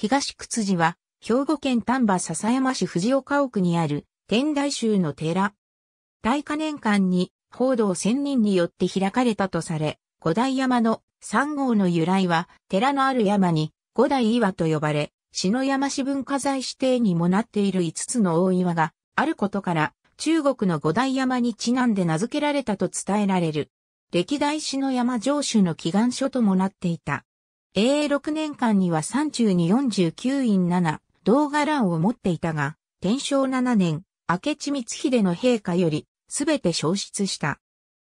東屈津寺は、兵庫県丹波篠山市藤岡奥にある天台宗の寺。大化年間に報道仙人によって開かれたとされ、五代山の三号の由来は、寺のある山に五代岩と呼ばれ、篠山市文化財指定にもなっている五つの大岩があることから、中国の五代山にちなんで名付けられたと伝えられる。歴代篠山城主の祈願書ともなっていた。AA6 年間には十二、四49院7、動画欄を持っていたが、天正7年、明智光秀の陛下より、すべて消失した。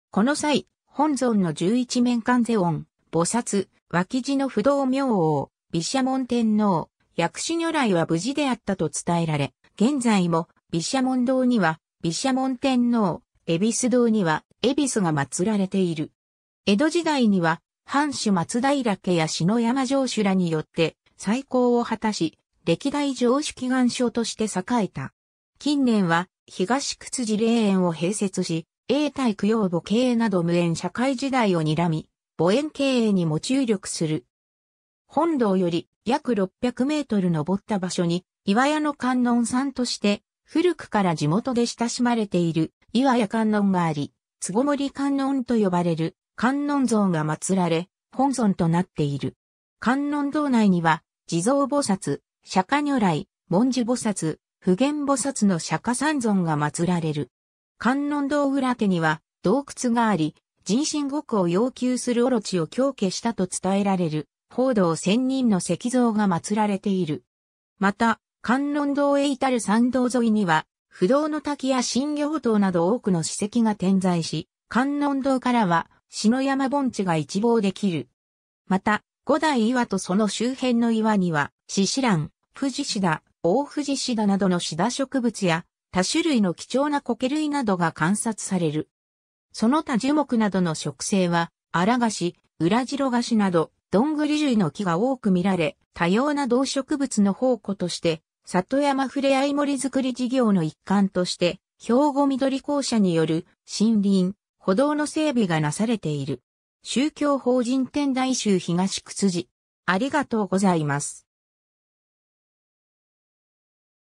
この際、本尊の十一面観世音、菩薩、脇地の不動明王、毘沙門天皇、薬師如来は無事であったと伝えられ、現在も、毘沙門堂には、毘沙門天皇、恵比寿堂には、恵比寿が祀られている。江戸時代には、藩主松平家や篠山城主らによって再興を果たし、歴代城主祈願所として栄えた。近年は、東屈辻霊園を併設し、永代供養母経営など無縁社会時代を睨み、母園経営にも注力する。本堂より約600メートル登った場所に、岩屋の観音さんとして、古くから地元で親しまれている岩屋観音があり、つごもり観音と呼ばれる観音像が祀られ、本尊となっている。観音堂内には、地蔵菩薩、釈迦如来、文殊菩薩、普賢菩薩の釈迦三尊が祀られる。観音堂裏手には洞窟があり、人心獄を要求するオロチを強化したと伝えられる、報道千人の石像が祀られている。また、観音堂へ至る参道沿いには、不動の滝や新行塔など多くの史跡が点在し、観音堂からは篠山盆地が一望できる。また、五代岩とその周辺の岩には、獅子蘭、富士シダ、大富士シダなどのシダ植物や、多種類の貴重な苔類などが観察される。その他樹木などの植生は、荒菓子、裏白菓子など、どんぐり類の木が多く見られ、多様な動植物の宝庫として、里山ふれあい森づくり事業の一環として、兵庫緑公社による森林、歩道の整備がなされている。宗教法人天台宗東屈辻。ありがとうございます。